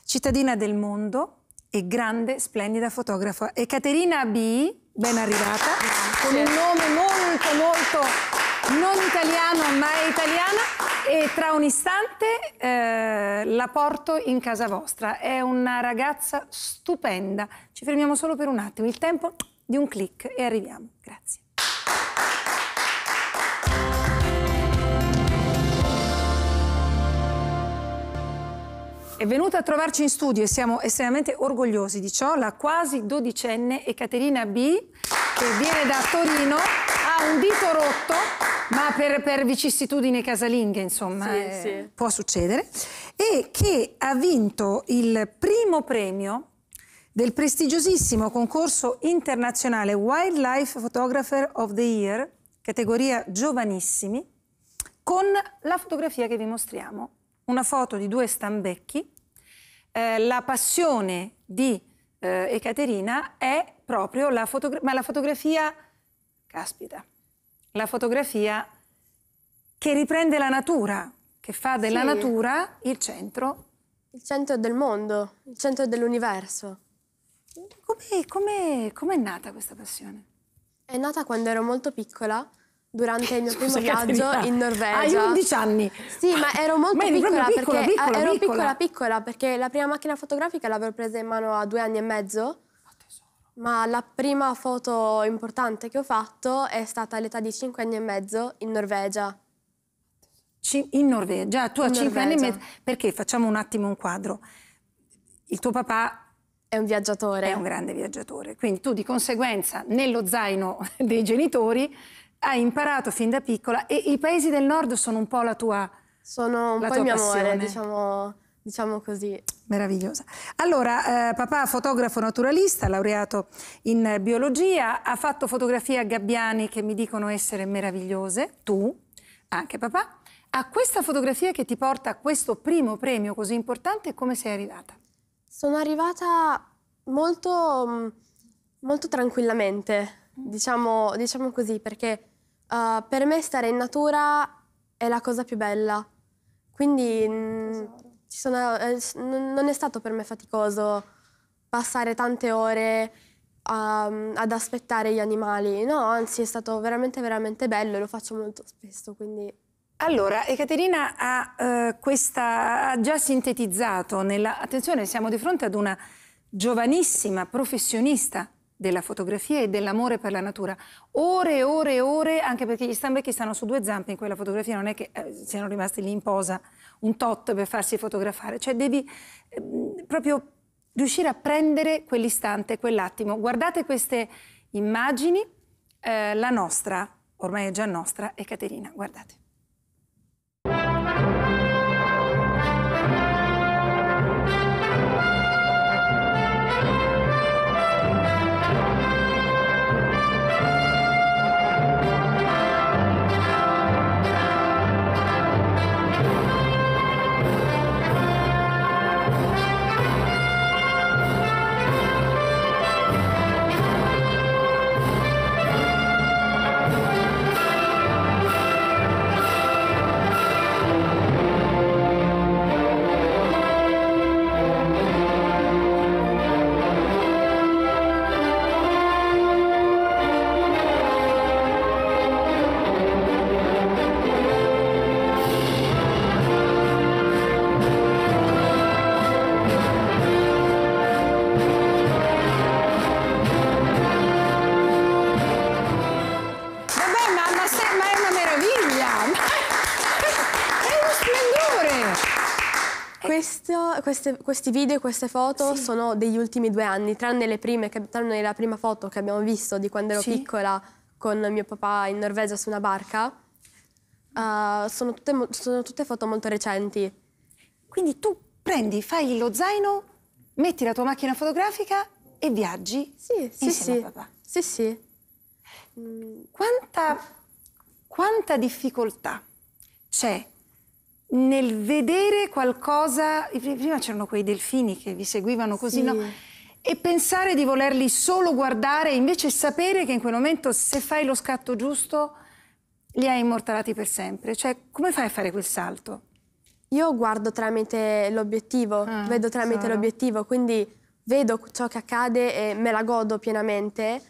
cittadina del mondo e grande, splendida fotografa. E Caterina B, ben arrivata, Grazie. con un nome molto, molto non italiano, ma italiana. E tra un istante eh, la porto in casa vostra. È una ragazza stupenda. Ci fermiamo solo per un attimo, il tempo di un clic e arriviamo. Grazie. È venuta a trovarci in studio e siamo estremamente orgogliosi di ciò, la quasi dodicenne Ekaterina B, che viene da Torino, ha un dito rotto, ma per, per vicissitudine casalinghe, insomma, sì, eh, sì. può succedere, e che ha vinto il primo premio del prestigiosissimo concorso internazionale Wildlife Photographer of the Year, categoria giovanissimi, con la fotografia che vi mostriamo una foto di due stambecchi. Eh, la passione di eh, Ecaterina è proprio la, fotogra- ma la fotografia, caspita, la fotografia che riprende la natura, che fa della sì. natura il centro. Il centro del mondo, il centro dell'universo. Come è nata questa passione? È nata quando ero molto piccola durante il mio Scusa, primo viaggio ah, in Norvegia. Hai 11 anni. Sì, ma ero molto ma piccola, piccola, perché eh, piccola, ero piccola piccola perché la prima macchina fotografica l'avevo presa in mano a due anni e mezzo. Ma la prima foto importante che ho fatto è stata all'età di 5 anni e mezzo in Norvegia. in Norvegia? Tu a 5 anni e mezzo? Perché facciamo un attimo un quadro. Il tuo papà è un viaggiatore. È un grande viaggiatore. Quindi tu di conseguenza nello zaino dei genitori hai imparato fin da piccola e i paesi del nord sono un po' la tua Sono un la po' il mio passione. amore, diciamo, diciamo così. Meravigliosa. Allora, eh, papà fotografo naturalista, laureato in biologia, ha fatto fotografie a gabbiani che mi dicono essere meravigliose, tu, anche papà. A questa fotografia che ti porta a questo primo premio così importante, come sei arrivata? Sono arrivata molto, mm, molto tranquillamente, diciamo, diciamo così, perché Uh, per me stare in natura è la cosa più bella, quindi mh, mm, sono, eh, non è stato per me faticoso passare tante ore um, ad aspettare gli animali, no, anzi è stato veramente veramente bello e lo faccio molto spesso, quindi... Allora, Ecaterina ha, eh, ha già sintetizzato nella... Attenzione, siamo di fronte ad una giovanissima professionista della fotografia e dell'amore per la natura. Ore e ore e ore, anche perché gli stambecchi stanno su due zampe in quella fotografia, non è che eh, siano rimasti lì in posa un tot per farsi fotografare, cioè devi eh, proprio riuscire a prendere quell'istante, quell'attimo. Guardate queste immagini, eh, la nostra, ormai è già nostra, è Caterina, guardate. queste, questi video, queste foto sì. sono degli ultimi due anni, tranne, le prime, tranne la prima foto che abbiamo visto di quando ero sì. piccola con mio papà in Norvegia su una barca. Uh, sono, tutte, sono tutte foto molto recenti. Quindi tu prendi, fai lo zaino, metti la tua macchina fotografica e viaggi sì, sì, sì. papà. Sì, sì. Quanta, quanta difficoltà c'è nel vedere qualcosa, prima c'erano quei delfini che vi seguivano così, sì. no? E pensare di volerli solo guardare, invece sapere che in quel momento se fai lo scatto giusto li hai immortalati per sempre. Cioè, come fai a fare quel salto? Io guardo tramite l'obiettivo, ah, vedo tramite so. l'obiettivo, quindi vedo ciò che accade e me la godo pienamente,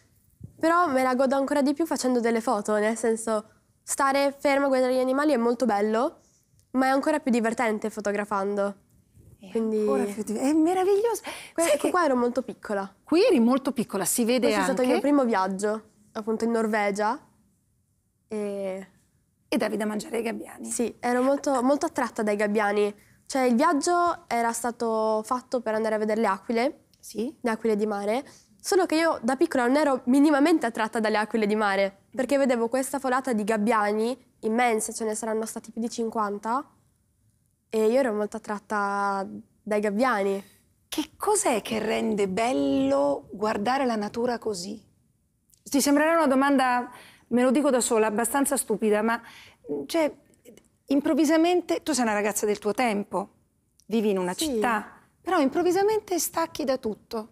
però me la godo ancora di più facendo delle foto, nel senso stare fermo a guardare gli animali è molto bello, ma è ancora più divertente fotografando. È Quindi... Più... È meraviglioso. Que- che qua ero molto piccola. Qui eri molto piccola, si vede Questo anche... è stato il mio primo viaggio, appunto in Norvegia. E... E davi da mangiare ai gabbiani. Sì, ero molto, molto attratta dai gabbiani. Cioè il viaggio era stato fatto per andare a vedere le aquile. Sì. Le aquile di mare. Solo che io da piccola non ero minimamente attratta dalle aquile di mare, perché vedevo questa folata di gabbiani immense, ce ne saranno stati più di 50, e io ero molto attratta dai gabbiani. Che cos'è che rende bello guardare la natura così? Ti sembrerà una domanda, me lo dico da sola, abbastanza stupida, ma mm, cioè, improvvisamente tu sei una ragazza del tuo tempo, vivi in una sì. città, però improvvisamente stacchi da tutto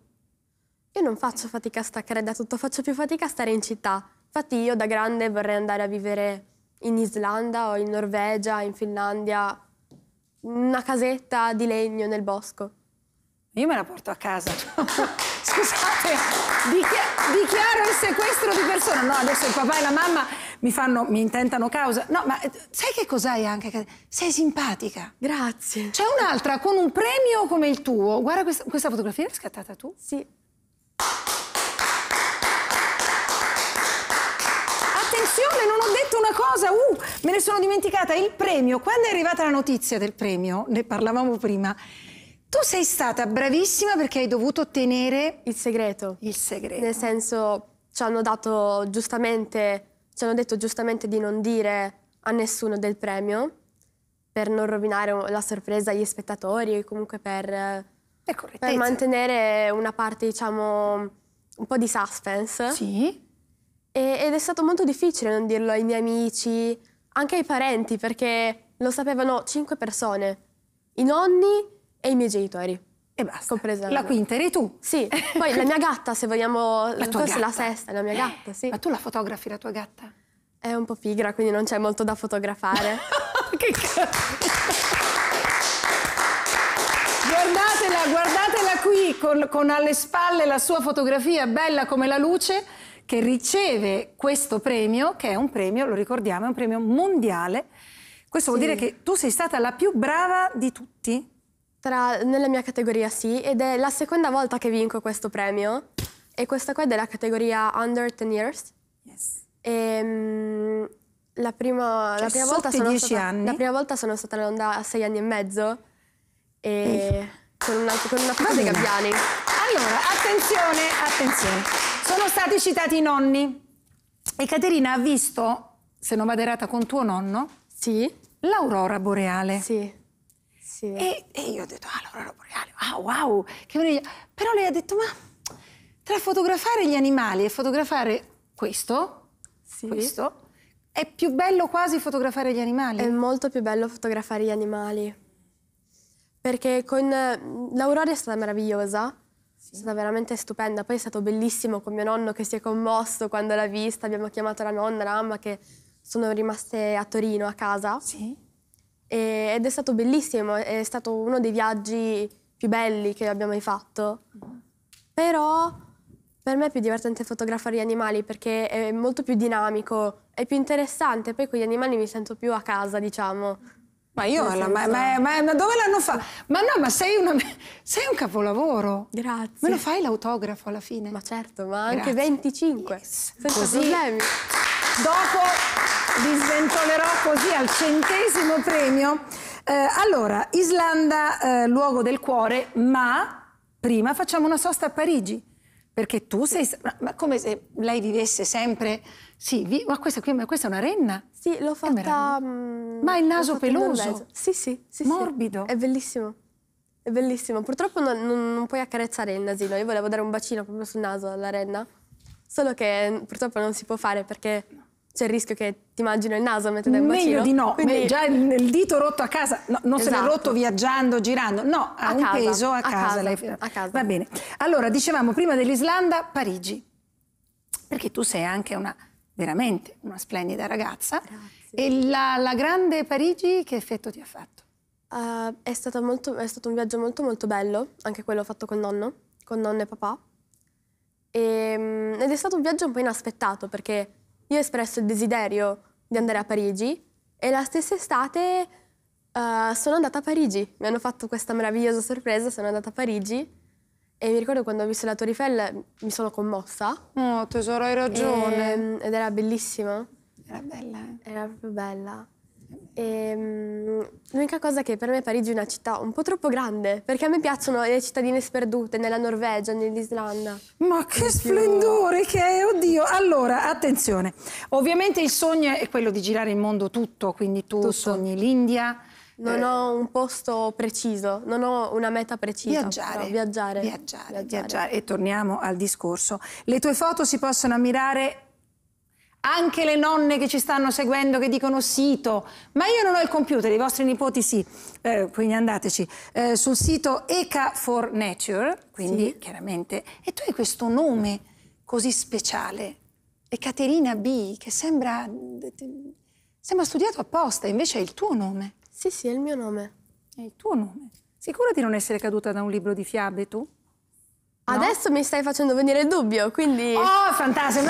io non faccio fatica a staccare da tutto, faccio più fatica a stare in città. Infatti io da grande vorrei andare a vivere in Islanda o in Norvegia, in Finlandia, in una casetta di legno nel bosco. Io me la porto a casa. Scusate, dichi dichiaro il sequestro di persona. No, adesso il papà e la mamma mi, fanno, mi intentano causa. No, ma eh, sai che cos'hai anche? Sei simpatica. Grazie. C'è un'altra con un premio come il tuo. Guarda questa, questa fotografia, l'hai scattata tu? Sì. attenzione, non ho detto una cosa, uh, me ne sono dimenticata, il premio, quando è arrivata la notizia del premio, ne parlavamo prima, tu sei stata bravissima perché hai dovuto tenere... Il segreto. Il segreto. Nel senso, ci hanno dato giustamente, ci hanno detto giustamente di non dire a nessuno del premio per non rovinare la sorpresa agli spettatori e comunque per, per mantenere una parte, diciamo, un po' di suspense. Sì. E, ed è stato molto difficile non dirlo ai miei amici, anche ai parenti, perché lo sapevano cinque persone, i nonni e i miei genitori. E basta. Compresa la quinta eri tu. Sì, poi la mia gatta, se vogliamo, la tua forse gatta. la sesta, la mia gatta, sì. Ma tu la fotografi, la tua gatta? È un po' pigra, quindi non c'è molto da fotografare. che cazzo! guardatela, guardatela qui con, con alle spalle la sua fotografia, bella come la luce che riceve questo premio, che è un premio, lo ricordiamo, è un premio mondiale. Questo sì. vuol dire che tu sei stata la più brava di tutti? Tra, nella mia categoria sì, ed è la seconda volta che vinco questo premio. E questa qua è della categoria Under 10 Years. Yes. E, ehm, la, prima, cioè, la, prima volta sono stata, la prima volta sono stata all'onda a sei anni e mezzo. E... Con una, con una di gabbiani. Allora, attenzione, attenzione. Sono stati citati i nonni. E Caterina ha visto, se non vado errata, con tuo nonno? Sì. L'aurora boreale. Sì. Sì. E, e, io ho detto, ah, l'aurora boreale, ah, wow, wow, che meraviglia. Però lei ha detto, ma tra fotografare gli animali e fotografare questo, sì. questo, è più bello quasi fotografare gli animali? È molto più bello fotografare gli animali. Perché con eh, l'aurora è stata meravigliosa, è stata veramente stupenda. Poi è stato bellissimo con mio nonno che si è commosso quando l'ha vista. Abbiamo chiamato la nonna, la mamma che sono rimaste a Torino, a casa. Sì. E, ed è stato bellissimo, è stato uno dei viaggi più belli che abbiamo mai fatto. Però per me è più divertente fotografare gli animali perché è molto più dinamico, è più interessante. Poi con gli animali mi sento più a casa, diciamo. Ma io, alla, ma, ma, ma, ma, dove l'hanno fatto? Ma no, ma sei, una, sei, un capolavoro. Grazie. Me lo fai l'autografo alla fine? Ma certo, ma anche 25. Yes. Senza così. problemi. Dopo vi sventolerò così al centesimo premio. Eh, allora, Islanda, eh, luogo del cuore, ma prima facciamo una sosta a Parigi. Perché tu sei... Ma come se lei vivesse sempre... Sì, vi... ma, questa qui, questa è una renna? Sì, l'ho fatta... Mh, mm, ma il naso peloso? Sì, sì, sì. Morbido. Sì. È bellissimo. È bellissimo. Purtroppo non, non, non, puoi accarezzare il nasino. Io volevo dare un bacino proprio sul naso alla renna. Solo che mm, purtroppo non si può fare perché c'è il rischio che ti mangino il naso mentre dai un bacino. Meglio di no, Quindi... già il dito rotto a casa, no, non esatto. se l'è esatto. rotto viaggiando, girando, no, ha un casa, peso a, a casa. casa. A casa. Va bene. Allora, dicevamo prima dell'Islanda, Parigi, perché tu sei anche una, veramente una splendida ragazza. Grazie. E la, la grande Parigi che effetto ti ha fatto? Uh, è, molto, è, stato un viaggio molto molto bello, anche quello fatto con nonno, con nonno e papà. E, ehm, ed è stato un viaggio un po' inaspettato perché io ho espresso il desiderio di andare a Parigi e la stessa estate uh, sono andata a Parigi. Mi hanno fatto questa meravigliosa sorpresa, sono andata a Parigi e mi ricordo quando ho visto la Torre Eiffel mi sono commossa. Oh, tesoro, hai ragione. E, ehm, ed era bellissima. Era bella. Eh? Era proprio bella. Ehm, l'unica cosa è che per me Parigi è una città un po' troppo grande, perché a me piacciono le cittadine sperdute nella Norvegia, nell'Islanda. Ma che splendore che è, oddio! Allora, attenzione, ovviamente il sogno è quello di girare il mondo tutto, quindi tu tutto. sogni l'India, non eh, ho un posto preciso, non ho una meta precisa. Viaggiare, viaggiare, viaggiare, viaggiare. E torniamo al discorso. Le tue foto si possono ammirare anche le nonne che ci stanno seguendo che dicono sito, ma io non ho il computer, i vostri nipoti sì, eh, quindi andateci, eh, sul sito Eca for Nature, quindi sì. chiaramente, e tu hai questo nome così speciale, Caterina B, che sembra, sembra studiato apposta, invece è il tuo nome. Sì, sì, è il mio nome. È il tuo nome. Sicura di non essere caduta da un libro di fiabe tu? Adesso mi stai facendo venire il dubbio, quindi... Oh, fantastico,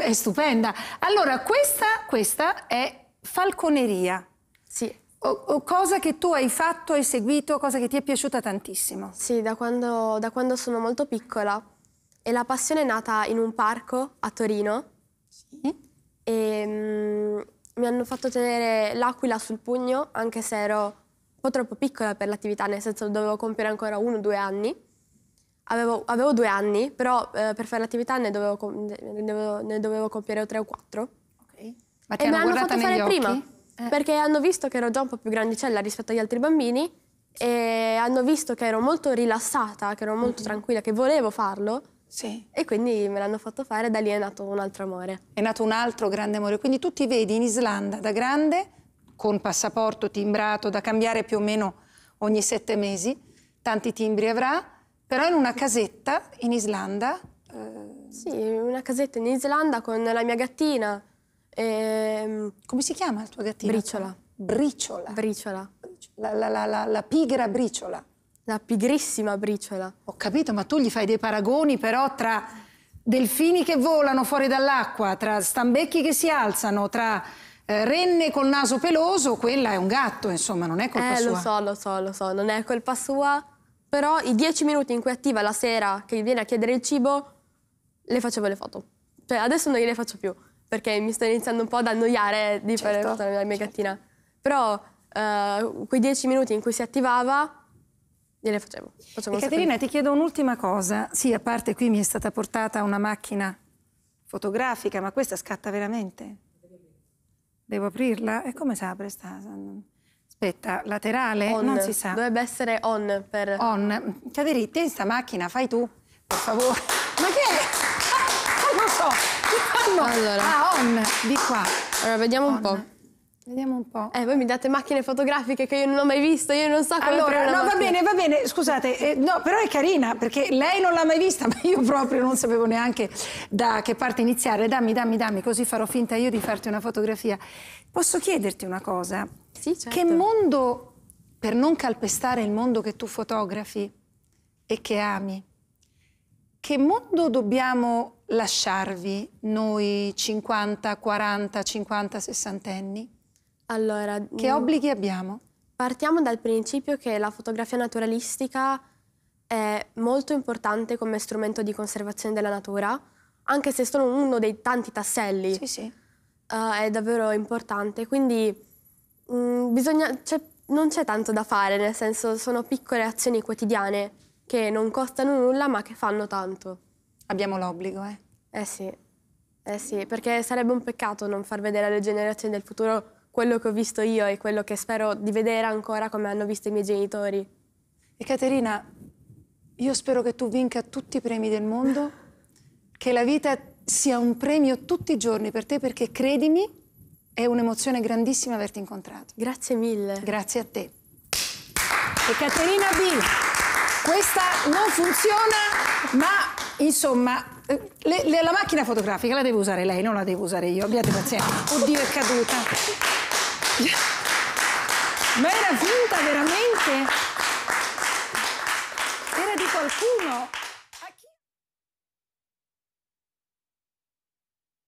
è stupenda. Allora, questa, questa è falconeria. Sì. O, o, cosa che tu hai fatto, hai seguito, cosa che ti è piaciuta tantissimo. Sì, da quando, da quando sono molto piccola. E la passione è nata in un parco a Torino. Sì. E mm, mi hanno fatto tenere l'aquila sul pugno, anche se ero un po' troppo piccola per l'attività, nel senso dovevo compiere ancora uno o due anni. Avevo, avevo due anni, però eh, per fare l'attività ne dovevo, ne, dovevo, ne dovevo, compiere tre o quattro. Ok. Ma ti e hanno me l'hanno fatto fare occhi? prima, eh. perché hanno visto che ero già un po' più grandicella rispetto agli altri bambini e hanno visto che ero molto rilassata, che ero molto mm -hmm. tranquilla, che volevo farlo. Sì. E quindi me l'hanno fatto fare, da lì è nato un altro amore. È nato un altro grande amore. Quindi tu ti vedi in Islanda da grande, con passaporto timbrato, da cambiare più o meno ogni sette mesi, tanti timbri avrà, però in una casetta in Islanda? Eh... Sì, in una casetta in Islanda con la mia gattina. E... Ehm, come si chiama la tua gattina? Briciola. Briciola. Briciola. La, la, la, la, pigra briciola. La pigrissima briciola. Ho capito, ma tu gli fai dei paragoni però tra delfini che volano fuori dall'acqua, tra stambecchi che si alzano, tra eh, renne col naso peloso, quella è un gatto, insomma, non è colpa eh, sua. Eh, lo so, lo so, lo so, non è colpa sua, però i dieci minuti in cui attiva la sera che viene a chiedere il cibo, le facevo le foto. Cioè adesso non gliele faccio più, perché mi sto iniziando un po' ad annoiare di fare certo. foto alla mia gattina. Però eh, quei dieci minuti in cui si attivava, gliele facevo. e Caterina, ti chiedo un'ultima cosa. Sì, a parte qui mi è stata portata una macchina fotografica, ma questa scatta veramente? Devo aprirla? E come si apre? Sta? Aspetta, laterale? On. Non si sa. Dovrebbe essere on per... On. Caderi, te in sta macchina fai tu, per favore. Ma che è? Ah, non lo so. Allora. Ah, on, di qua. Allora, vediamo on. un po'. Vediamo un po'. Eh, voi mi date macchine fotografiche che io non ho mai visto, io non so come Allora, no, macchina. va bene, va bene, scusate, eh, no, però è carina, perché lei non l'ha mai vista, ma io proprio non sapevo neanche da che parte iniziare. Dammi, dammi, dammi, così farò finta io di farti una fotografia. Posso chiederti una cosa? Sì, certo. Che mondo, per non calpestare il mondo che tu fotografi e che ami, che mondo dobbiamo lasciarvi noi 50, 40, 50, 60 anni? Allora... Che mm, obblighi abbiamo? Partiamo dal principio che la fotografia naturalistica è molto importante come strumento di conservazione della natura, anche se sono uno dei tanti tasselli. Sì, sì. Uh, è davvero importante, quindi mh, mm, bisogna, non c'è tanto da fare, nel senso sono piccole azioni quotidiane che non costano nulla ma che fanno tanto. Abbiamo l'obbligo, eh? Eh sì, eh sì, perché sarebbe un peccato non far vedere alle generazioni del futuro quello che ho visto io e quello che spero di vedere ancora come hanno visto i miei genitori. E Caterina, io spero che tu vinca tutti i premi del mondo, che la vita sia un premio tutti i giorni per te perché credimi, è un'emozione grandissima averti incontrato. Grazie mille. Grazie a te. E Caterina B, questa non funziona, ma insomma, eh, le, le, la macchina fotografica la deve usare lei, non la devo usare io. Abbiate pazienza. Oddio, è caduta. Ma era giunta veramente? Era di qualcuno?